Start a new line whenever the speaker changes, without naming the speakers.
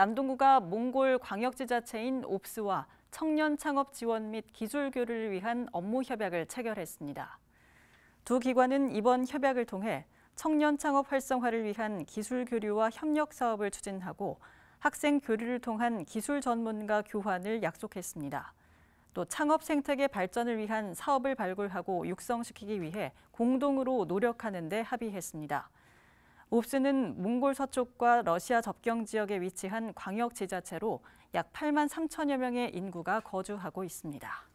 남동구가 몽골 광역지자체인 옵스와 청년 창업 지원 및 기술교류를 위한 업무 협약을 체결했습니다. 두 기관은 이번 협약을 통해 청년 창업 활성화를 위한 기술 교류와 협력 사업을 추진하고 학생 교류를 통한 기술 전문가 교환을 약속했습니다. 또 창업 생태계 발전을 위한 사업을 발굴하고 육성시키기 위해 공동으로 노력하는 데 합의했습니다. 옵스는 몽골 서쪽과 러시아 접경 지역에 위치한 광역 지자체로 약 8만 3천여 명의 인구가 거주하고 있습니다.